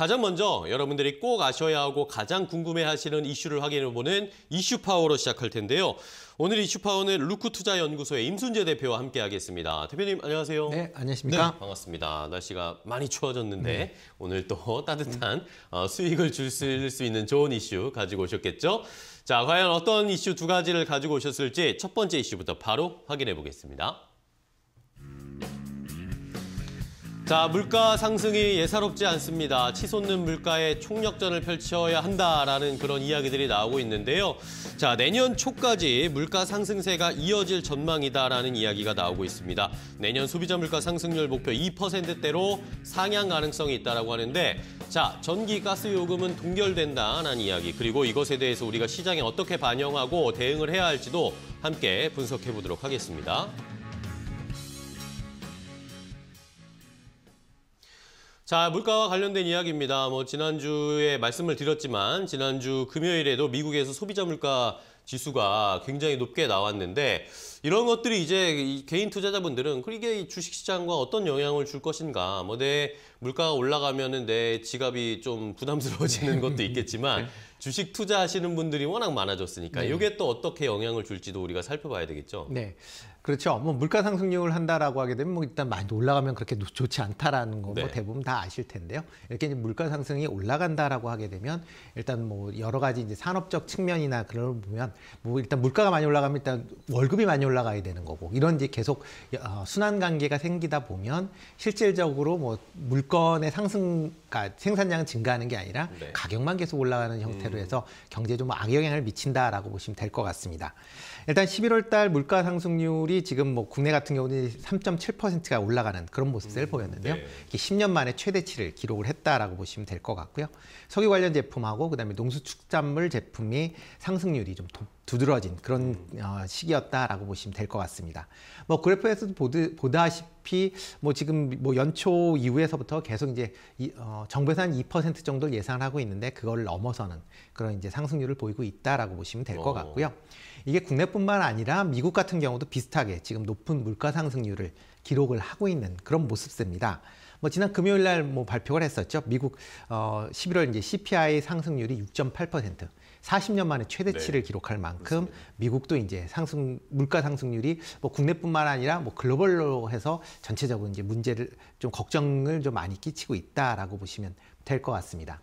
가장 먼저 여러분들이 꼭 아셔야 하고 가장 궁금해하시는 이슈를 확인해보는 이슈파워로 시작할 텐데요. 오늘 이슈파워는 루크투자연구소의 임순재 대표와 함께하겠습니다. 대표님 안녕하세요. 네, 안녕하십니까. 네, 반갑습니다. 날씨가 많이 추워졌는데 네. 오늘 또 따뜻한 어, 수익을 줄 수 있는 좋은 이슈 가지고 오셨겠죠? 자, 과연 어떤 이슈 두 가지를 가지고 오셨을지 첫 번째 이슈부터 바로 확인해 보겠습니다. 자, 물가 상승이 예사롭지 않습니다. 치솟는 물가에 총력전을 펼쳐야 한다라는 그런 이야기들이 나오고 있는데요. 자, 내년 초까지 물가 상승세가 이어질 전망이다라는 이야기가 나오고 있습니다. 내년 소비자 물가 상승률 목표 2%대로 상향 가능성이 있다라고 하는데 자, 전기 가스 요금은 동결된다라는 이야기. 그리고 이것에 대해서 우리가 시장에 어떻게 반영하고 대응을 해야 할지도 함께 분석해 보도록 하겠습니다. 자, 물가와 관련된 이야기입니다. 뭐 지난주에 말씀을 드렸지만 지난주 금요일에도 미국에서 소비자 물가 지수가 굉장히 높게 나왔는데 이런 것들이 이제 개인 투자자분들은 그게 주식시장과 어떤 영향을 줄 것인가 뭐내 물가가 올라가면은 내 지갑이 좀 부담스러워지는 것도 있겠지만 네. 주식 투자하시는 분들이 워낙 많아졌으니까 네. 이게 또 어떻게 영향을 줄지도 우리가 살펴봐야 되겠죠. 네, 그렇죠. 뭐 물가 상승률을 한다라고 하게 되면 뭐 일단 많이 올라가면 그렇게 좋지 않다라는 거뭐 네. 대부분 다 아실 텐데요. 이렇게 이제 물가 상승이 올라간다라고 하게 되면 일단 뭐 여러 가지 이제 산업적 측면이나 그런 걸 보면 뭐 일단 물가가 많이 올라가면 일단 월급이 많이 올라가야 되는 거고 이런 이제 계속 어, 순환 관계가 생기다 보면 실질적으로 뭐 물, 가 물건의 상승, 그러니까 생산량 증가하는 게 아니라 네. 가격만 계속 올라가는 형태로 음. 해서 경제에 좀 악영향을 미친다라고 보시면 될 것 같습니다. 일단 11월 달 물가 상승률이 지금 뭐 국내 같은 경우는 3.7%가 올라가는 그런 모습을 음, 보였는데요. 네. 이게 10년 만에 최대치를 기록을 했다라고 보시면 될 것 같고요. 석유 관련 제품하고 그다음에 농수축산물 제품이 상승률이 좀 두드러진 그런 음. 어, 시기였다라고 보시면 될 것 같습니다. 뭐 그래프에서도 보드, 보다시피 뭐 지금 뭐 연초 이후에서부터 계속 이제 어, 정부에서 한 2% 정도를 예상 하고 있는데 그걸 넘어서는 그런 이제 상승률을 보이고 있다라고 보시면 될것 어. 같고요. 이게 국내뿐 뿐만 아니라 미국 같은 경우도 비슷하게 지금 높은 물가 상승률을 기록을 하고 있는 그런 모습입니다. 뭐 지난 금요일 날 뭐 발표를 했었죠. 미국 어 11월 이제 CPI 상승률이 6.8%. 40년 만에 최대치를 네. 기록할 만큼 그렇습니다. 미국도 이제 상승 물가 상승률이 뭐 국내뿐만 아니라 뭐 글로벌로 해서 전체적으로 이제 문제를 좀 걱정을 좀 많이 끼치고 있다라고 보시면 될 것 같습니다.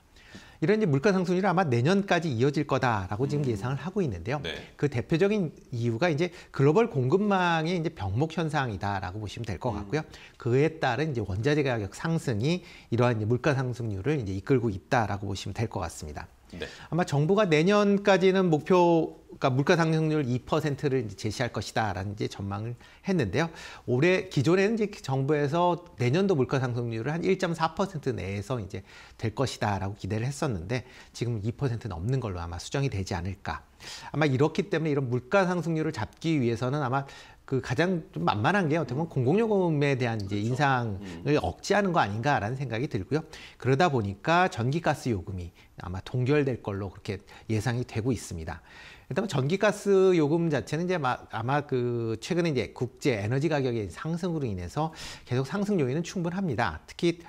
이런 이제 물가 상승률이 아마 내년까지 이어질 거다라고 지금 음. 예상을 하고 있는데요. 네. 그 대표적인 이유가 이제 글로벌 공급망의 이제 병목 현상이다라고 보시면 될것 음. 같고요. 음. 그에 따른 이제 원자재 가격 상승이 이러한 이제 물가 상승률을 이제 이끌고 있다라고 보시면 될 것 같습니다. 네. 아마 정부가 내년까지는 목표 그러니까 물가 상승률 2%를 제시할 것이다라는 이제 전망을 했는데요. 올해 기존에는 이제 정부에서 내년도 물가 상승률을 한 1.4% 내에서 이제 될 것이다라고 기대를 했었. 했었는데 지금 2% 넘는 걸로 아마 수정이 되지 않을까. 아마 이렇기 때문에 이런 물가 상승률을 잡기 위해서는 아마 그 가장 좀 만만한 게 어떻게 보면 공공요금에 대한 이제 그렇죠. 인상을 음. 억제하는 거 아닌가라는 생각이 들고요. 그러다 보니까 전기가스 요금이 아마 동결될 걸로 그렇게 예상이 되고 있습니다. 일단 전기가스 요금 자체는 이제 아마 그 최근에 이제 국제 에너지 가격의 상승으로 인해서 계속 상승 요인은 충분합니다. 특히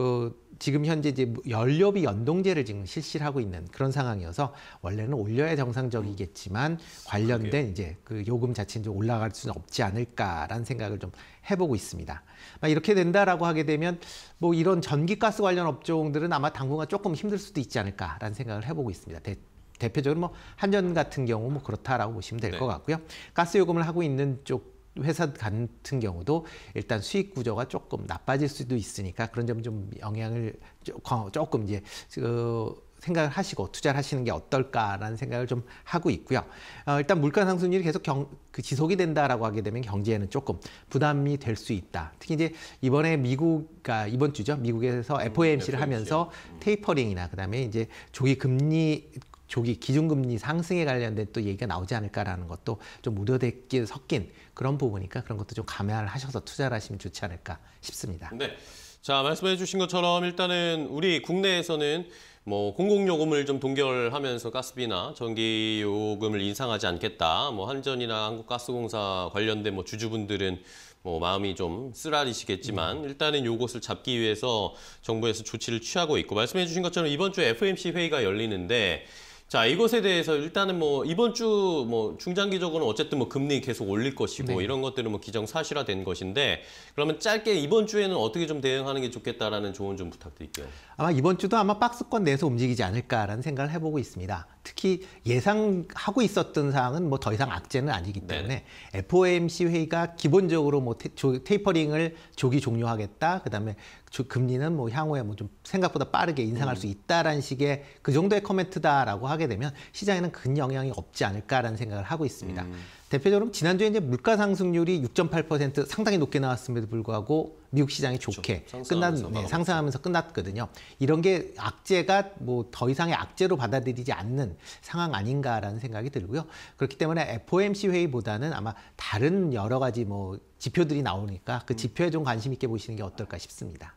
그 지금 현재 이제 뭐 연료비 연동제를 지금 실시를 하고 있는 그런 상황이어서 원래는 올려야 정상적이겠지만 관련된 이제 그 요금 자체는 좀 올라갈 수는 없지 않을까라는 생각을 좀 해보고 있습니다. 아, 이렇게 된다라고 하게 되면 뭐 이런 전기가스 관련 업종들은 아마 당분간 조금 힘들 수도 있지 않을까라는 생각을 해보고 있습니다. 대, 대표적으로 뭐 한전 같은 경우 뭐 그렇다라고 보시면 될것 네. 같고요. 가스 요금을 하고 있는 쪽 회사 같은 경우도 일단 수익 구조가 조금 나빠질 수도 있으니까 그런 점 좀 영향을 조금 이제 그 생각을 하시고 투자를 하시는 게 어떨까라는 생각을 좀 하고 있고요. 어, 일단 물가 상승률이 계속 경, 그 지속이 된다라고 하게 되면 경제에는 조금 부담이 될 수 있다. 특히 이제 이번에 미국, 아, 이번 주죠. 미국에서 음, FOMC를 FOMC. 하면서 음. 테이퍼링이나 그다음에 이제 조기 금리 조기 기준금리 상승에 관련된 또 얘기가 나오지 않을까라는 것도 좀우려됐긴 섞인 그런 부분이니까 그런 것도 좀 감안을 하셔서 투자를 하시면 좋지 않을까 싶습니다. 네. 자, 말씀해 주신 것처럼 일단은 우리 국내에서는 뭐 공공요금을 좀 동결하면서 가스비나 전기요금을 인상하지 않겠다. 뭐 한전이나 한국가스공사 관련된 뭐 주주분들은 뭐 마음이 좀 쓰라리시겠지만 음. 일단은 요것을 잡기 위해서 정부에서 조치를 취하고 있고 말씀해 주신 것처럼 이번 주에 FOMC 회의가 열리는데 자 이것에 대해서 일단은 뭐 이번 주 뭐 중장기적으로는 어쨌든 뭐 금리 계속 올릴 것이고 네. 이런 것들은 뭐 기정 사실화된 것인데 그러면 짧게 이번 주에는 어떻게 좀 대응하는 게 좋겠다라는 조언 좀 부탁드릴게요. 아마 이번 주도 아마 박스권 내에서 움직이지 않을까라는 생각을 해보고 있습니다. 특히 예상하고 있었던 사항은 뭐 더 이상 악재는 아니기 네. 때문에 네 FOMC 회의가 기본적으로 뭐 테, 조, 테이퍼링을 조기 종료하겠다. 그다음에 조, 금리는 뭐 향후에 뭐 좀 생각보다 빠르게 인상할 음. 수 있다라는 식의 그 정도의 커멘트다라고 하게 되면 시장에는 큰 영향이 없지 않을까라는 생각을 하고 있습니다. 음. 대표적으로 지난주에 이제 물가 상승률이 6.8% 상당히 높게 나왔음에도 불구하고 미국 시장이 좋게 그렇죠. 끝난 네, 상승하면서 끝났거든요. 이런 게 악재가 뭐 더 이상의 악재로 받아들이지 않는 상황 아닌가라는 생각이 들고요. 그렇기 때문에 FOMC 회의보다는 아마 다른 여러 가지 뭐 지표들이 나오니까 그 음. 지표에 좀 관심 있게 보시는 게 어떨까 싶습니다.